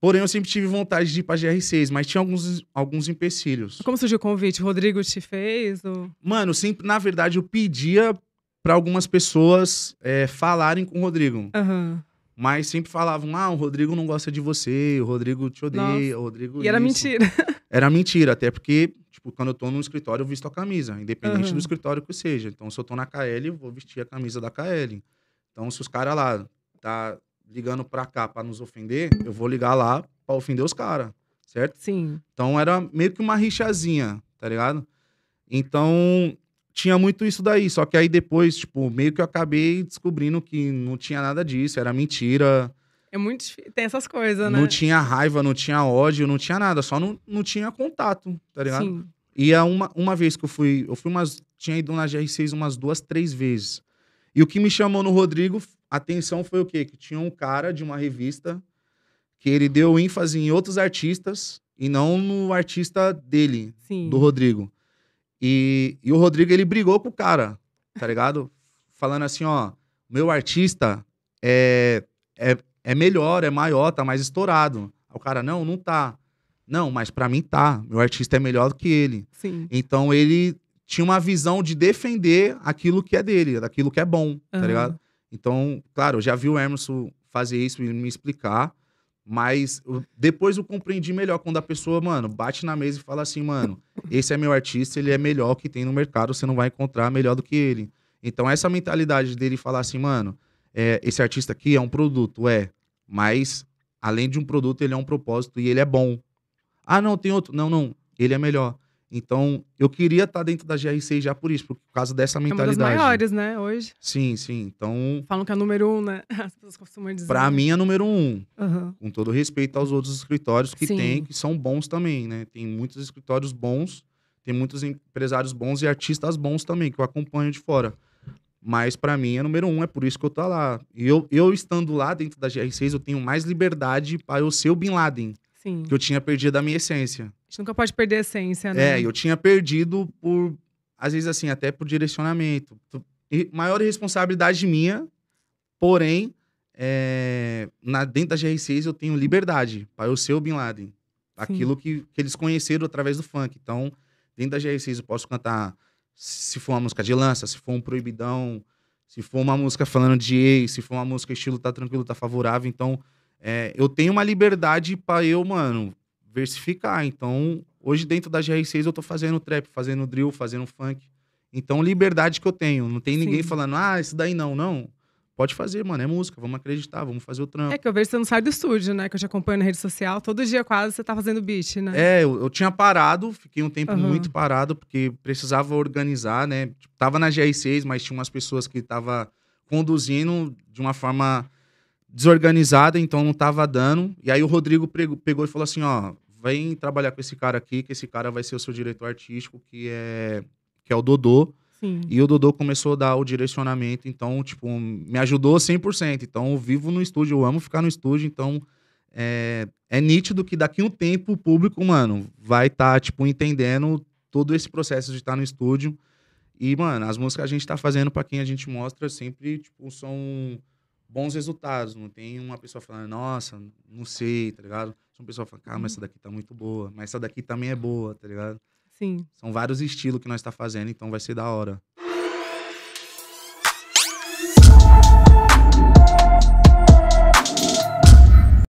Porém, eu sempre tive vontade de ir pra GR6, mas tinha alguns, alguns empecilhos. Como surgiu o convite? O Rodrigo te fez? Ou... Mano, sempre, na verdade, eu pedia para algumas pessoas é, falarem com o Rodrigo. Uhum. Mas sempre falavam, ah, o Rodrigo não gosta de você, o Rodrigo te odeia, Nossa. o Rodrigo. E isso. era mentira. Era mentira, até porque, tipo, quando eu tô no escritório, eu visto a camisa, independente uhum. do escritório que seja. Então, se eu tô na KL, eu vou vestir a camisa da KL. Então, se os caras lá tá ligando pra cá pra nos ofender, eu vou ligar lá pra ofender os caras, certo? Sim. Então era meio que uma rixazinha, tá ligado? Então tinha muito isso daí, só que aí depois, tipo, meio que eu acabei descobrindo que não tinha nada disso, era mentira. É muito difícil. Tem essas coisas, né? Não tinha raiva, não tinha ódio, não tinha nada, só não, não tinha contato, tá ligado? Sim. E uma, uma vez que eu fui, eu fui umas. Tinha ido na GR6 umas duas, três vezes. E o que me chamou no Rodrigo atenção foi o quê? Que tinha um cara de uma revista que ele deu ênfase em outros artistas e não no artista dele, Sim. do Rodrigo. E, e o Rodrigo, ele brigou com o cara, tá ligado? Falando assim, ó, meu artista é, é, é melhor, é maior, tá mais estourado. O cara, não, não tá. Não, mas para mim tá. Meu artista é melhor do que ele. Sim. Então ele tinha uma visão de defender aquilo que é dele, daquilo que é bom, uhum. tá ligado? Então, claro, eu já vi o Emerson fazer isso e me explicar, mas depois eu compreendi melhor quando a pessoa, mano, bate na mesa e fala assim, mano, esse é meu artista, ele é melhor que tem no mercado, você não vai encontrar melhor do que ele. Então, essa mentalidade dele falar assim, mano, é, esse artista aqui é um produto, é, mas além de um produto, ele é um propósito e ele é bom. Ah, não, tem outro. Não, não, ele é melhor. Então, eu queria estar tá dentro da GR6 já por isso, por causa dessa mentalidade. É uma das maiores, né, hoje. Sim, sim. Então. Falam que é número um, né? As pessoas costumam dizer. Pra mim é número um. Uhum. Com todo respeito aos outros escritórios que sim. tem, que são bons também, né? Tem muitos escritórios bons, tem muitos empresários bons e artistas bons também, que eu acompanho de fora. Mas para mim é número um, é por isso que eu tô lá. E eu, eu estando lá dentro da GR6, eu tenho mais liberdade para eu ser o Bin Laden. Sim. Que eu tinha perdido a minha essência. A gente nunca pode perder a essência, né? É, eu tinha perdido por, às vezes assim, até por direcionamento. Maior responsabilidade minha, porém, é, na, dentro da GR6 eu tenho liberdade para eu ser o Bin Laden. Aquilo que, que, eles conheceram através do funk. Então, dentro da GR6 eu posso cantar, se for uma música de lança, se for um proibidão, se for uma música falando de ex, se for uma música estilo tá tranquilo, tá favorável. Então, é, eu tenho uma liberdade para eu, mano, diversificar. Então, hoje dentro da GR6 eu tô fazendo trap, fazendo drill, fazendo funk. Então, liberdade que eu tenho. Não tem Sim. ninguém falando, ah, isso daí não, não. Pode fazer, mano, é música, vamos acreditar, vamos fazer o trampo. É que eu vejo que você não sai do estúdio, né? Que eu te acompanho na rede social. Todo dia quase você tá fazendo beat, né? É, eu, eu tinha parado, fiquei um tempo uhum. muito parado, porque precisava organizar, né? Tipo, tava na GR6, mas tinha umas pessoas que tava conduzindo de uma forma desorganizada, então não tava dando. E aí o Rodrigo pegou e falou assim: ó, vem trabalhar com esse cara aqui, que esse cara vai ser o seu diretor artístico, que é, que é o Dodô. Sim. E o Dodô começou a dar o direcionamento, então, tipo, me ajudou 100%. Então, eu vivo no estúdio, eu amo ficar no estúdio, então é, é nítido que daqui um tempo o público, mano, vai estar, tá, tipo, entendendo todo esse processo de estar tá no estúdio. E, mano, as músicas que a gente tá fazendo para quem a gente mostra sempre, tipo, são bons resultados. Não tem uma pessoa falando, nossa, não sei, tá ligado? Então o pessoal fala, cara, mas essa uhum. daqui tá muito boa, mas essa daqui também é boa, tá ligado? Sim. São vários estilos que nós tá fazendo, então vai ser da hora.